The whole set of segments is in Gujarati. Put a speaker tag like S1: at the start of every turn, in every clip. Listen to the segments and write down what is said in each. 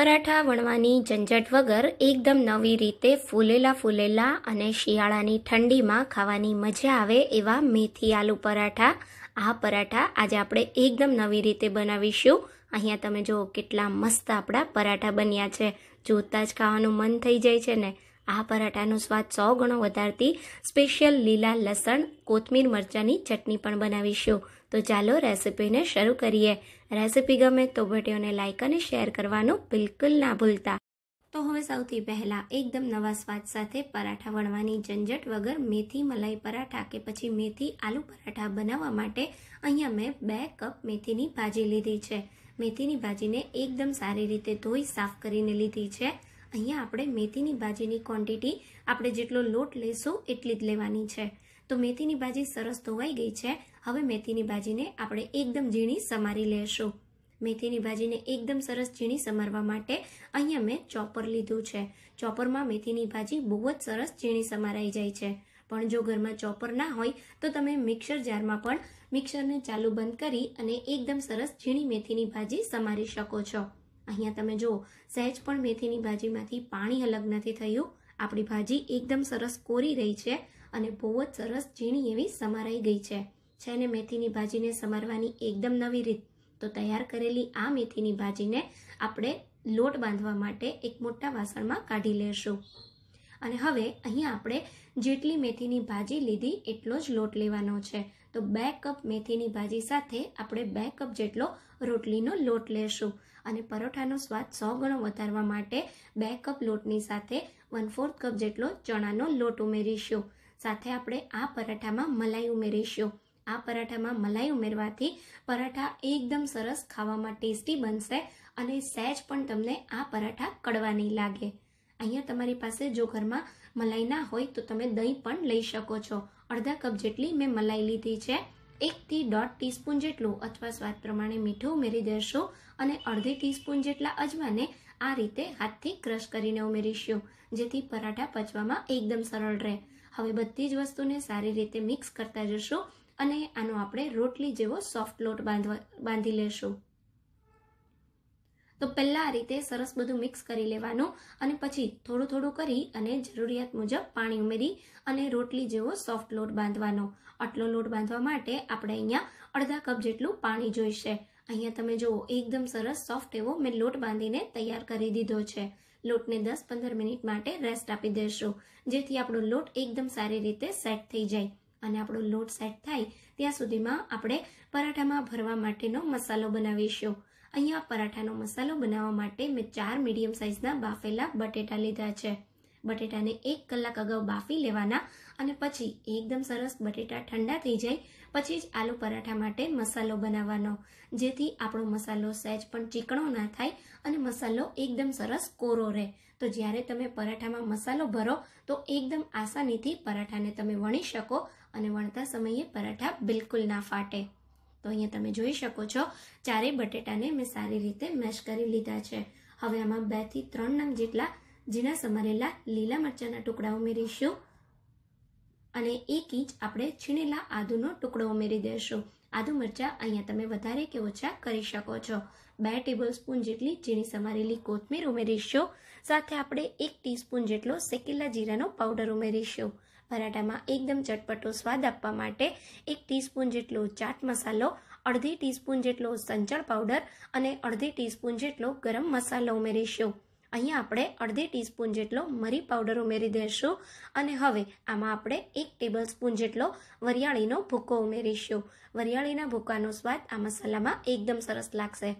S1: પરાઠા વણવાની ઝંઝટ વગર એકદમ નવી રીતે ફૂલેલા ફૂલેલા અને શિયાળાની ઠંડીમાં ખાવાની મજા આવે એવા મેથી આલુ પરાઠા આ પરાઠા આજે આપણે એકદમ નવી રીતે બનાવીશું અહીંયા તમે જુઓ કેટલા મસ્ત આપણા પરાઠા બન્યા છે જોતાં જ ખાવાનું મન થઈ જાય છે ને આ પરાઠાનો સ્વાદ સો ગણો વધારતી સ્પેશિયલ લીલા લસણ કોથમીર મરચાંની ચટણી પણ બનાવીશું તો ચાલો રેસીપીને શરૂ કરીએ રેસીપી ગમે તો વિડીયોને લાઇક અને શેર કરવાનું બિલકુલ ના ભૂલતા તો હવે સૌથી પહેલાં એકદમ નવા સ્વાદ સાથે પરાઠા વણવાની ઝંઝટ વગર મેથી મલાઈ પરાઠા કે પછી મેથી આલુ પરાઠા બનાવવા માટે અહીંયા મેં બે કપ મેથીની ભાજી લીધી છે મેથીની ભાજીને એકદમ સારી રીતે ધોઈ સાફ કરીને લીધી છે અહીંયા આપણે મેથીની ભાજીની ક્વોન્ટિટી આપણે જેટલો લોટ લઈશું એટલી જ લેવાની છે તો મેથીની ભાજી સરસ ધોવાઈ ગઈ છે હવે મેથીની ભાજીને આપણે એકદમ ઝીણી સમારી લેશું મેથીની ભાજીને એકદમ સરસ ઝીણી સમારવા માટે અહીંયા મેં ચોપર લીધું છે ચોપરમાં મેથીની ભાજી બહુ જ સરસ ઝીણી સમારાઈ જાય છે પણ જો ઘરમાં ચોપર ના હોય તો તમે મિક્સર જારમાં પણ મિક્સરને ચાલુ બંધ કરી અને એકદમ સરસ ઝીણી મેથીની ભાજી સમારી શકો છો અહીંયા તમે જુઓ સહેજ પણ મેથીની ભાજીમાંથી પાણી અલગ નથી થયું આપણી ભાજી એકદમ સરસ કોરી રહી છે અને બહુ જ સરસ ઝીણી એવી સમારાઈ ગઈ છે છે અને મેથીની ભાજીને સમારવાની એકદમ નવી રીત તો તૈયાર કરેલી આ મેથીની ભાજીને આપણે લોટ બાંધવા માટે એક મોટા વાસણમાં કાઢી લેશું અને હવે અહીંયા આપણે જેટલી મેથીની ભાજી લીધી એટલો જ લોટ લેવાનો છે તો બે કપ મેથીની ભાજી સાથે આપણે બે કપ જેટલો રોટલીનો લોટ લેશું અને પરોઠાનો સ્વાદ સો ગણો વધારવા માટે બે કપ લોટની સાથે વન ફોર્થ કપ જેટલો ચણાનો લોટ ઉમેરીશું સાથે આપણે આ પરાઠામાં મલાઈ ઉમેરીશું આ પરાઠામાં મલાઈ ઉમેરવાથી પરાઠા એકદમ સરસ ખાવામાં ટેસ્ટી બનશે અને સહેજ પણ તમને આ પરાઠા કડવા નહીં લાગે અહીંયા તમારી પાસે જો ઘરમાં મલાઈ ના હોય તો તમે દહીં પણ લઈ શકો છો અડધા કપ જેટલી મેં મલાઈ લીધી છે એકથી દોઢ ટીસ્પૂન જેટલું અથવા સ્વાદ પ્રમાણે મીઠું ઉમેરી દેશું અને અડધી ટીસ્પૂન જેટલા અજવાને આ રીતે હાથથી ક્રશ કરીને ઉમેરીશું જેથી પરાઠા પચવામાં એકદમ સરળ રહે હવે બધી જ વસ્તુને સારી રીતે મિક્સ કરતા જશું અને આનો આપણે રોટલી જેવો સોફ્ટ લોટ બાંધવા બાંધી લેશું તો પહેલાં આ રીતે સરસ બધું મિક્સ કરી લેવાનું અને પછી થોડું થોડું કરી અને જરૂરિયાત મુજબ પાણી ઉમેરી અને રોટલી જેવો સોફ્ટ લોટ બાંધવાનો આટલો લોટ બાંધવા માટે આપણે અહીંયા અડધા કપ જેટલું પાણી જોઈશે અહીંયા તમે જુઓ એકદમ સરસ સોફ્ટ એવો મેં લોટ બાંધીને તૈયાર કરી દીધો છે લોટને દસ પંદર મિનિટ માટે રેસ્ટ આપી દેશું જેથી આપણો લોટ એકદમ સારી રીતે સેટ થઈ જાય અને આપણો લોટ સેટ થાય ત્યાં સુધીમાં આપણે પરાઠામાં ભરવા માટેનો મસાલો બનાવીશું અહીંયા પરાઠાનો મસાલો બનાવવા માટે મેં ચાર મીડિયમ સાઇઝના બાફેલા બટેટા લીધા છે બટેટાને એક કલાક અગાઉ બાફી લેવાના અને પછી એકદમ સરસ બટેટા ઠંડા થઈ જાય પછી જ આલુ પરાઠા માટે મસાલો બનાવવાનો જેથી આપણો મસાલો સહેજ પણ ચીકણો ના થાય અને મસાલો એકદમ સરસ કોરો રહે તો જ્યારે તમે પરાઠામાં મસાલો ભરો તો એકદમ આસાનીથી પરાઠાને તમે વણી શકો અને વણતા સમયે પરાઠા બિલકુલ ના ફાટે તો અહીંયા તમે જોઈ શકો છો ચારેય બટેટાને મેં સારી રીતે મેશ કરી લીધા છે હવે આમાં બેથી ત્રણ નંગ જેટલા ઝીણા સમારેલા લીલા મરચાંના ટુકડા ઉમેરીશું અને એક ઇંચ આપણે છીણેલા આદુનો ટુકડો ઉમેરી દઈશું આદુ મરચાં અહીંયા તમે વધારે કે ઓછા કરી શકો છો બે ટેબલ સ્પૂન જેટલી ઝીણી સમારેલી કોથમીર ઉમેરીશું સાથે આપણે એક ટીસ્પૂન જેટલો શેકેલા જીરાનો પાવડર ઉમેરીશું પરાઠામાં એકદમ ચટપટો સ્વાદ આપવા માટે એક ટીસ્પૂન જેટલો ચાટ મસાલો અડધી ટીસ્પૂન જેટલો સંચળ પાવડર અને અડધી ટીસ્પૂન જેટલો ગરમ મસાલો ઉમેરીશું અહીંયા આપણે અડધી ટીસ્પૂન જેટલો મરી પાવડર ઉમેરી દઈશું અને હવે આમાં આપણે એક ટેબલ સ્પૂન જેટલો વરિયાળીનો ભૂકો ઉમેરીશું વરિયાળીના ભૂકાનો સ્વાદ આ મસાલામાં એકદમ સરસ લાગશે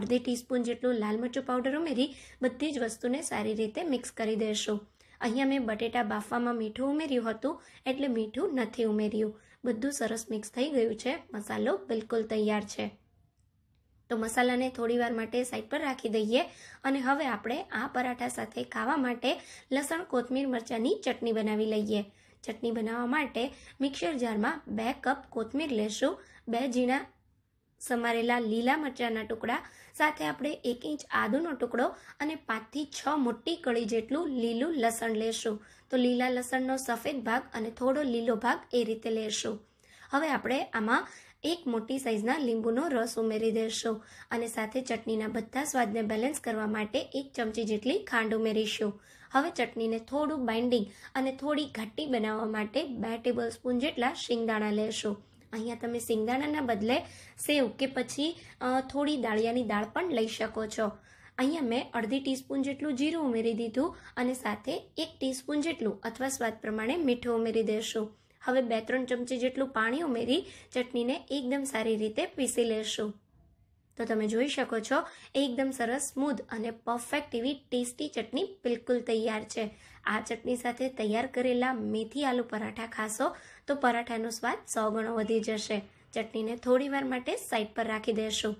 S1: અડધી ટીસ્પૂન જેટલું લાલ મરચું પાવડર ઉમેરી બધી જ વસ્તુને સારી રીતે મિક્સ કરી દઈશું અહીંયા મેં બટેટા બાફવામાં મીઠું ઉમેર્યું હતું એટલે મીઠું નથી ઉમેર્યું બધું સરસ મિક્સ થઈ ગયું છે મસાલો બિલકુલ તૈયાર છે તો મસાલાને થોડીવાર માટે સાઈડ પર રાખી દઈએ અને હવે આપણે આ પરાઠા સાથે ખાવા માટે લસણ કોથમીર મરચાંની ચટણી બનાવી લઈએ ચટણી બનાવવા માટે મિક્સર જારમાં બે કપ કોથમીર લેશું બે ઝીણા સમારેલા લીલા મરચાના ટુકડા સાથે આપણે એક ઇંચ આદુનો ટુકડો અને પાંચથી છ મોટી કળી જેટલું લીલું લસણ લેશું તો લીલા લસણનો સફેદ ભાગ અને થોડો લીલો ભાગ એ રીતે લેશું હવે આપણે આમાં એક મોટી સાઇઝના લીંબુનો રસ ઉમેરી દેશું અને સાથે ચટણીના બધા સ્વાદને બેલેન્સ કરવા માટે એક ચમચી જેટલી ખાંડ ઉમેરીશું હવે ચટણીને થોડું બાઇન્ડિંગ અને થોડી ઘાટી બનાવવા માટે બે ટેબલ સ્પૂન જેટલા શિંગદાણા લેશું અહીંયા તમે સિંગદાણાના બદલે સેવ કે પછી થોડી દાળિયાની દાળ પણ લઈ શકો છો અહીંયા મેં અડધી ટીસ્પૂન જેટલું જીરું ઉમેરી દીધું અને સાથે એક ટીસ્પૂન જેટલું અથવા સ્વાદ પ્રમાણે મીઠું ઉમેરી દેશું હવે બે ત્રણ ચમચી જેટલું પાણી ઉમેરી ચટણીને એકદમ સારી રીતે પીસી લેશું તો તમે જોઈ શકો છો એકદમ સરસ સ્મૂધ અને પરફેક્ટ એવી ટેસ્ટી ચટણી બિલકુલ તૈયાર છે આ ચટણી સાથે તૈયાર કરેલા મેથી આલુ પરાઠા ખાશો તો પરાઠાનો સ્વાદ સો ગણો વધી જશે ચટણીને થોડીવાર માટે સાઈડ પર રાખી દેશું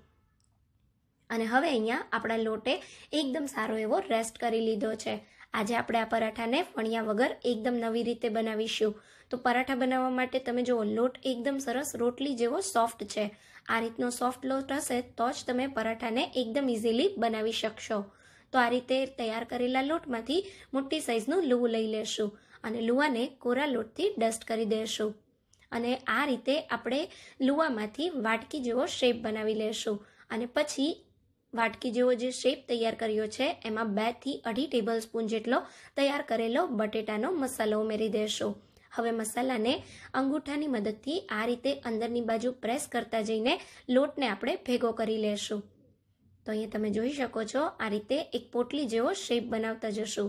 S1: અને હવે અહીંયા આપણા લોટે એકદમ સારો એવો રેસ્ટ કરી લીધો છે આજે આપણે આ પરાઠાને ફણિયા વગર એકદમ નવી રીતે બનાવીશું તો પરાઠા બનાવવા માટે તમે જુઓ લોટ એકદમ સરસ રોટલી જેવો સોફ્ટ છે આ રીતનો સોફ્ટ લોટ હશે તો જ તમે પરાઠાને એકદમ ઇઝીલી બનાવી શકશો તો આ રીતે તૈયાર કરેલા લોટમાંથી મોટી સાઇઝનું લૂવું લઈ લેશું અને લૂવાને કોરા લોટથી ડસ્ટ કરી દેશું અને આ રીતે આપણે લૂવામાંથી વાટકી જેવો શેપ બનાવી લેશું અને પછી વાટકી જેવો જે શેપ તૈયાર કર્યો છે એમાં બેથી અઢી ટેબલ સ્પૂન જેટલો તૈયાર કરેલો બટેટાનો મસાલો ઉમેરી દેશું હવે મસાલાને અંગૂઠાની મદદથી આ રીતે અંદરની બાજુ પ્રેસ કરતા જઈને લોટને આપણે ભેગો કરી લેશું તો અહીંયા તમે જોઈ શકો છો આ રીતે એક પોટલી જેવો શેપ બનાવતા જશું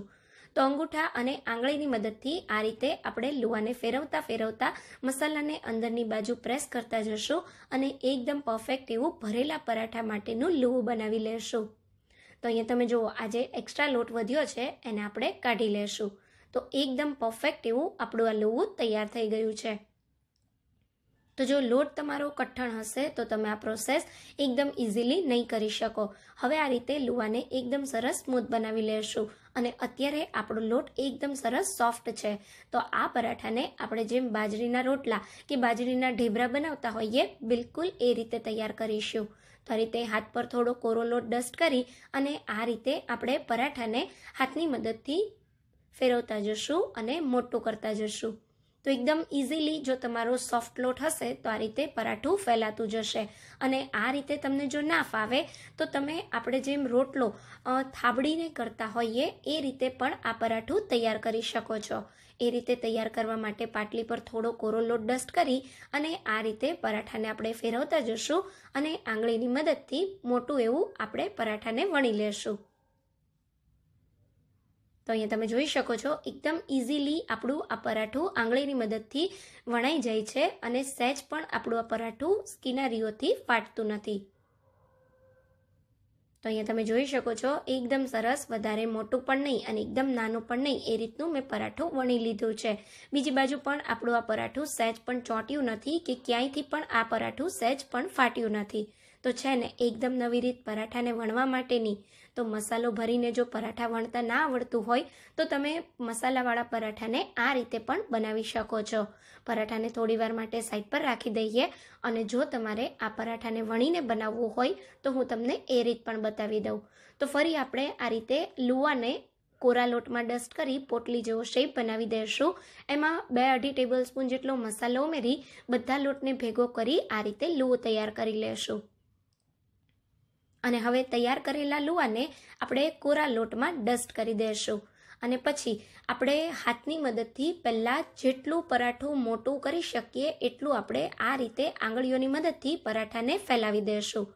S1: તો અંગૂઠા અને આંગળીની મદદથી આ રીતે આપણે લુવાને ફેરવતા ફેરવતા મસાલાને અંદરની બાજુ પ્રેસ કરતા જશું અને એકદમ પરફેક્ટ એવું ભરેલા પરાઠા માટેનું લુવું બનાવી લેશું તો અહીંયા તમે જુઓ આજે જે એક્સ્ટ્રા લોટ વધ્યો છે એને આપણે કાઢી લેશું તો એકદમ પરફેક્ટ એવું આપણું આ લુવું તૈયાર થઈ ગયું છે તો જો લોટ તમારો કઠણ હશે તો તમે આ પ્રોસેસ એકદમ ઇઝીલી નહીં કરી શકો હવે આ રીતે લુવાને એકદમ સરસ સ્મૂથ બનાવી લેશું અને અત્યારે આપણો લોટ એકદમ સરસ સોફ્ટ છે તો આ પરાઠાને આપણે જેમ બાજરીના રોટલા કે બાજરીના ઢેબરા બનાવતા હોઈએ બિલકુલ એ રીતે તૈયાર કરીશું તો આ રીતે હાથ પર થોડો કોરો લોટ ડસ્ટ કરી અને આ રીતે આપણે પરાઠાને હાથની મદદથી ફેરવતા જશું અને મોટું કરતા જશું તો એકદમ ઇઝીલી જો તમારો સોફ્ટ લોટ હશે તો આ રીતે પરાઠું ફેલાતું જશે અને આ રીતે તમને જો ના ફાવે તો તમે આપણે જેમ રોટલો થાબડીને કરતા હોઈએ એ રીતે પણ આ પરાઠું તૈયાર કરી શકો છો એ રીતે તૈયાર કરવા માટે પાટલી પર થોડો કોરો લોટ ડસ્ટ કરી અને આ રીતે પરાઠાને આપણે ફેરવતા જશું અને આંગળીની મદદથી મોટું એવું આપણે પરાઠાને વણી લેશું તો અહીંયા તમે જોઈ શકો છો એકદમ ઇઝીલી આપણું આ પરાઠું આંગળીની મદદથી વણાઈ જાય છે અને સહેજ પણ આપણું આ પરાઠું સ્કિનારીઓથી ફાટતું નથી તો અહીંયા તમે જોઈ શકો છો એકદમ સરસ વધારે મોટું પણ નહીં અને એકદમ નાનું પણ નહીં એ રીતનું મેં પરાઠું વણી લીધું છે બીજી બાજુ પણ આપણું આ પરાઠું સહેજ પણ ચોંટ્યું નથી કે ક્યાંયથી પણ આ પરાઠું સહેજ પણ ફાટ્યું નથી તો છે ને એકદમ નવી રીત પરાઠાને વણવા માટેની તો મસાલો ભરીને જો પરાઠા વણતા ના આવડતું હોય તો તમે મસાલાવાળા પરાઠાને આ રીતે પણ બનાવી શકો છો પરાઠાને થોડીવાર માટે સાઈડ પર રાખી દઈએ અને જો તમારે આ પરાઠાને વણીને બનાવવું હોય તો હું તમને એ રીત પણ બતાવી દઉં તો ફરી આપણે આ રીતે લુવાને કોરા લોટમાં ડસ્ટ કરી પોટલી જેવો શેપ બનાવી દેશું એમાં બે અઢી ટેબલ સ્પૂન જેટલો મસાલો ઉમેરી બધા લોટને ભેગો કરી આ રીતે લૂવો તૈયાર કરી લેશું અને હવે તૈયાર કરેલા લુવાને આપણે કોરા લોટમાં ડસ્ટ કરી દેશું અને પછી આપણે હાથની મદદથી પહેલાં જેટલું પરાઠું મોટું કરી શકીએ એટલું આપણે આ રીતે આંગળીઓની મદદથી પરાઠાને ફેલાવી દઈશું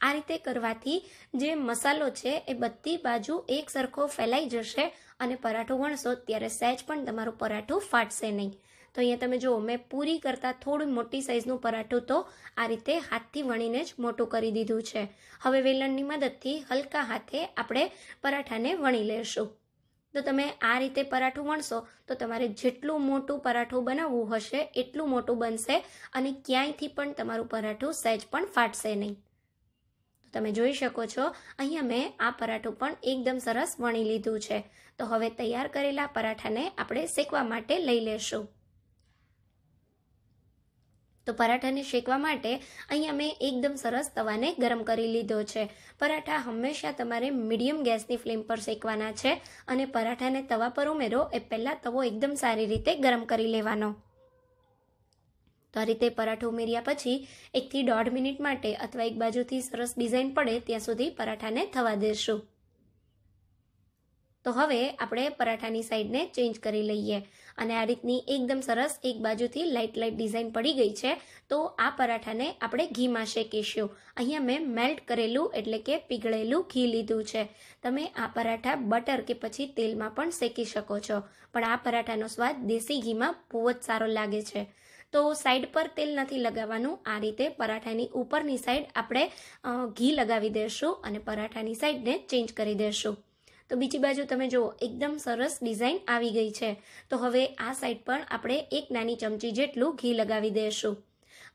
S1: આ રીતે કરવાથી જે મસાલો છે એ બધી બાજુ એક સરખો ફેલાઈ જશે અને પરાઠું વણશો ત્યારે સહેજ પણ તમારું પરાઠું ફાટશે નહીં તો અહીંયા તમે જુઓ મેં પૂરી કરતાં થોડું મોટી સાઇઝનું પરાઠું તો આ રીતે હાથથી વણીને જ મોટું કરી દીધું છે હવે વેલણની મદદથી હલકા હાથે આપણે પરાઠાને વણી લેશું તો તમે આ રીતે પરાઠું વણશો તો તમારે જેટલું મોટું પરાઠું બનાવવું હશે એટલું મોટું બનશે અને ક્યાંયથી પણ તમારું પરાઠું સહેજ પણ ફાટશે નહીં તમે જોઈ શકો છો અહીંયા મેં આ પરાઠું પણ એકદમ સરસ વણી લીધું છે તો હવે તૈયાર કરેલા પરાઠાને આપણે શેકવા માટે લઈ લેશું તો પરાઠાને શેકવા માટે અહીંયા મેં એકદમ સરસ તવાને ગરમ કરી લીધો છે પરાઠા હંમેશા તમારે મીડિયમ ગેસની ફ્લેમ પર શેકવાના છે અને પરાઠાને તવા પર ઉમેરો એ પહેલાં તવો એકદમ સારી રીતે ગરમ કરી લેવાનો તો આ રીતે પરાઠો ઉમેર્યા પછી એકથી દોઢ મિનિટ માટે અથવા એક બાજુથી સરસ ડિઝાઇન પડે ત્યાં સુધી પરાઠાને થવા દેશું તો હવે આપણે પરાઠાની સાઈડને ચેન્જ કરી લઈએ અને આ રીતની એકદમ સરસ એક બાજુથી લાઇટ લાઇટ ડિઝાઇન પડી ગઈ છે તો આ પરાઠાને આપણે ઘીમાં શેકીશું અહીંયા મેં મેલ્ટ કરેલું એટલે કે પીગળેલું ઘી લીધું છે તમે આ પરાઠા બટર કે પછી તેલમાં પણ શેકી શકો છો પણ આ પરાઠાનો સ્વાદ દેશી ઘીમાં બહુ જ સારો લાગે છે તો સાઈડ પર તેલ નથી લગાવવાનું આ રીતે પરાઠાની ઉપરની સાઈડ આપણે ઘી લગાવી દેશું અને પરાઠાની સાઈડને ચેન્જ કરી દેશું તો બીજી બાજુ તમે જુઓ એકદમ સરસ ડિઝાઇન આવી ગઈ છે તો હવે આ સાઈડ પણ આપણે એક નાની ચમચી જેટલું ઘી લગાવી દઈશું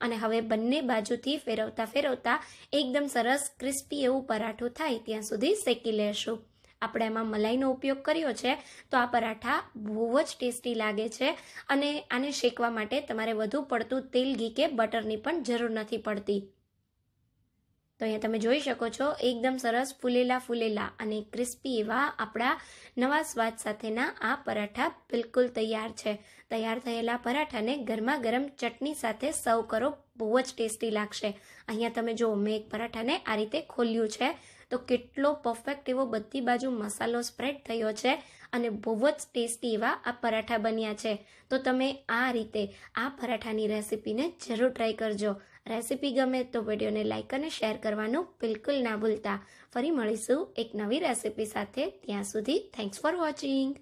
S1: અને હવે બંને બાજુથી ફેરવતા ફેરવતા એકદમ સરસ ક્રિસ્પી એવું પરાઠું થાય ત્યાં સુધી શેકી લેશું આપણે એમાં મલાઈનો ઉપયોગ કર્યો છે તો આ પરાઠા બહુ જ ટેસ્ટી લાગે છે અને આને શેકવા માટે તમારે વધુ પડતું તેલ ઘી કે બટરની પણ જરૂર નથી પડતી તો અહીંયા તમે જોઈ શકો છો એકદમ સરસ ફૂલેલા ફૂલેલા અને ક્રિસ્પી એવા આપણા નવા સ્વાદ સાથેના આ પરાઠા બિલકુલ તૈયાર છે તૈયાર થયેલા પરાઠાને ગરમા ગરમ ચટણી સાથે સર્વ કરો બહુ જ ટેસ્ટી લાગશે અહીંયા તમે જો મેં એક પરાઠાને આ રીતે ખોલ્યું છે તો કેટલો પરફેક્ટ એવો બધી બાજુ મસાલો સ્પ્રેડ થયો છે અને બહુ જ ટેસ્ટી એવા આ પરાઠા બન્યા છે તો તમે આ રીતે આ પરાઠાની રેસીપીને જરૂર ટ્રાય કરજો રેસીપી ગમે તો વિડીયોને લાઇક અને શેર કરવાનું બિલકુલ ના ભૂલતા ફરી મળીશું એક નવી રેસીપી સાથે ત્યાં સુધી થેન્ક્સ ફોર વોચિંગ